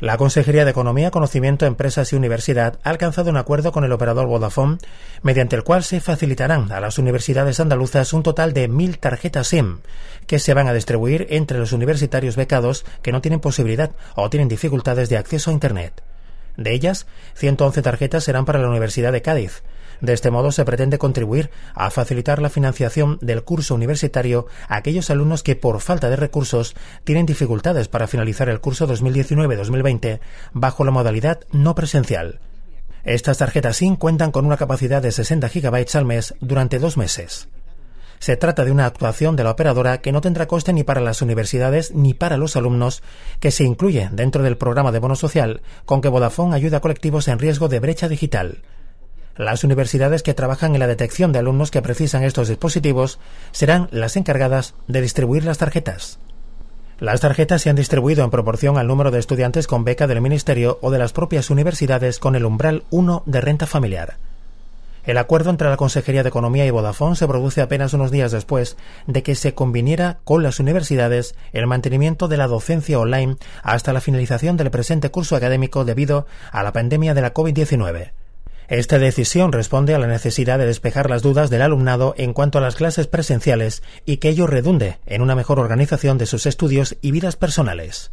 La Consejería de Economía, Conocimiento, Empresas y Universidad ha alcanzado un acuerdo con el operador Vodafone, mediante el cual se facilitarán a las universidades andaluzas un total de mil tarjetas SIM, que se van a distribuir entre los universitarios becados que no tienen posibilidad o tienen dificultades de acceso a Internet. De ellas, 111 tarjetas serán para la Universidad de Cádiz, de este modo se pretende contribuir a facilitar la financiación del curso universitario a aquellos alumnos que por falta de recursos tienen dificultades para finalizar el curso 2019-2020 bajo la modalidad no presencial. Estas tarjetas SIM cuentan con una capacidad de 60 GB al mes durante dos meses. Se trata de una actuación de la operadora que no tendrá coste ni para las universidades ni para los alumnos, que se incluye dentro del programa de bono social con que Vodafone ayuda a colectivos en riesgo de brecha digital. Las universidades que trabajan en la detección de alumnos que precisan estos dispositivos serán las encargadas de distribuir las tarjetas. Las tarjetas se han distribuido en proporción al número de estudiantes con beca del Ministerio o de las propias universidades con el umbral 1 de renta familiar. El acuerdo entre la Consejería de Economía y Vodafone se produce apenas unos días después de que se conviniera con las universidades el mantenimiento de la docencia online hasta la finalización del presente curso académico debido a la pandemia de la COVID-19. Esta decisión responde a la necesidad de despejar las dudas del alumnado en cuanto a las clases presenciales y que ello redunde en una mejor organización de sus estudios y vidas personales.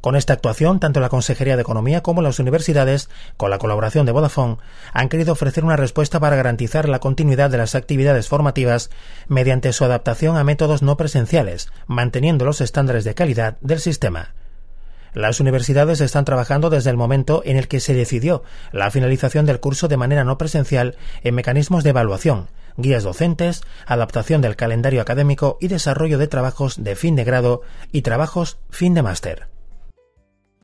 Con esta actuación, tanto la Consejería de Economía como las universidades, con la colaboración de Vodafone, han querido ofrecer una respuesta para garantizar la continuidad de las actividades formativas mediante su adaptación a métodos no presenciales, manteniendo los estándares de calidad del sistema. Las universidades están trabajando desde el momento en el que se decidió la finalización del curso de manera no presencial en mecanismos de evaluación, guías docentes, adaptación del calendario académico y desarrollo de trabajos de fin de grado y trabajos fin de máster.